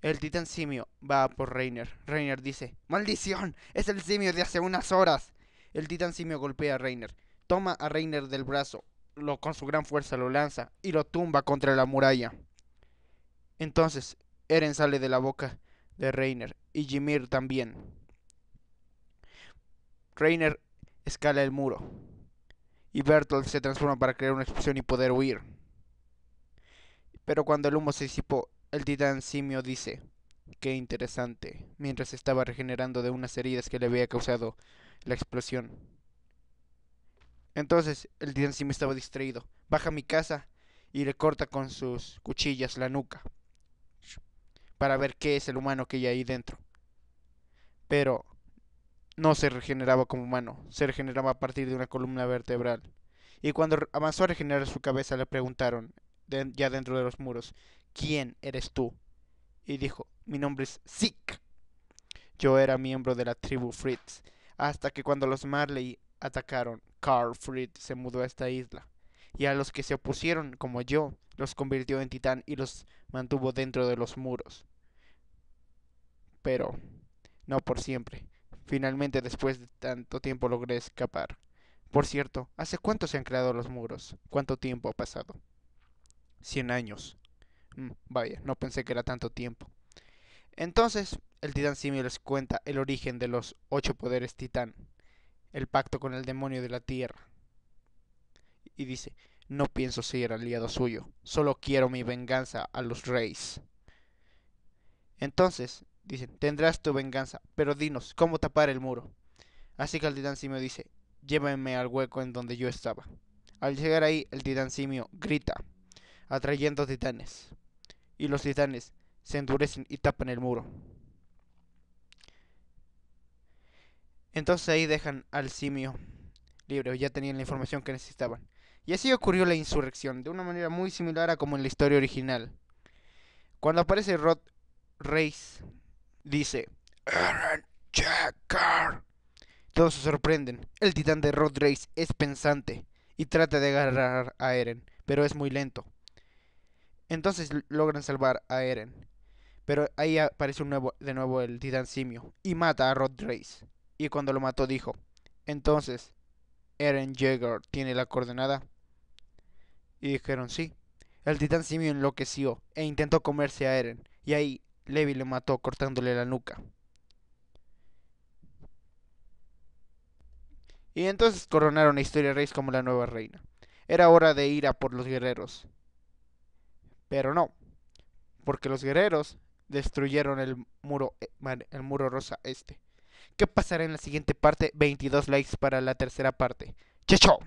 El titán simio va por Reiner. Reiner dice, ¡Maldición! Es el simio de hace unas horas. El titán simio golpea a Reiner. Toma a Reiner del brazo, lo, con su gran fuerza lo lanza y lo tumba contra la muralla. Entonces, Eren sale de la boca de Reiner y Jimir también. Reiner escala el muro y Bertolt se transforma para crear una explosión y poder huir. Pero cuando el humo se disipó, el titán simio dice, qué interesante, mientras estaba regenerando de unas heridas que le había causado la explosión. Entonces, el titán simio estaba distraído, baja a mi casa y le corta con sus cuchillas la nuca para ver qué es el humano que hay ahí dentro. Pero no se regeneraba como humano, se regeneraba a partir de una columna vertebral. Y cuando avanzó a regenerar su cabeza le preguntaron, ya dentro de los muros, ¿quién eres tú? Y dijo, mi nombre es Zeke. Yo era miembro de la tribu Fritz, hasta que cuando los Marley atacaron, Carl Fritz se mudó a esta isla, y a los que se opusieron, como yo, los convirtió en titán y los mantuvo dentro de los muros. Pero, no por siempre. Finalmente, después de tanto tiempo, logré escapar. Por cierto, ¿hace cuánto se han creado los muros? ¿Cuánto tiempo ha pasado? Cien años. Mm, vaya, no pensé que era tanto tiempo. Entonces, el titán simio les cuenta el origen de los ocho poderes titán, el pacto con el demonio de la tierra. Y dice, no pienso ser aliado suyo, solo quiero mi venganza a los reyes. Entonces, dicen, tendrás tu venganza, pero dinos, ¿cómo tapar el muro? Así que el titán simio dice, llévenme al hueco en donde yo estaba. Al llegar ahí, el titán simio grita, atrayendo titanes y los titanes se endurecen y tapan el muro. Entonces ahí dejan al simio libre, ya tenían la información que necesitaban. Y así ocurrió la insurrección, de una manera muy similar a como en la historia original. Cuando aparece Rod Reis, dice: Eren Jackar. Todos se sorprenden. El titán de Rod Reis es pensante y trata de agarrar a Eren, pero es muy lento. Entonces logran salvar a Eren. Pero ahí aparece un nuevo, de nuevo el titán simio y mata a Rod Reis. Y cuando lo mató dijo, entonces, Eren Jaeger tiene la coordenada. Y dijeron sí. El titán simio enloqueció e intentó comerse a Eren. Y ahí Levi le mató cortándole la nuca. Y entonces coronaron a Historia Reis como la nueva reina. Era hora de ir a por los guerreros. Pero no, porque los guerreros destruyeron el muro, eh, el muro rosa este. ¿Qué pasará en la siguiente parte? 22 likes para la tercera parte. ¡Checho!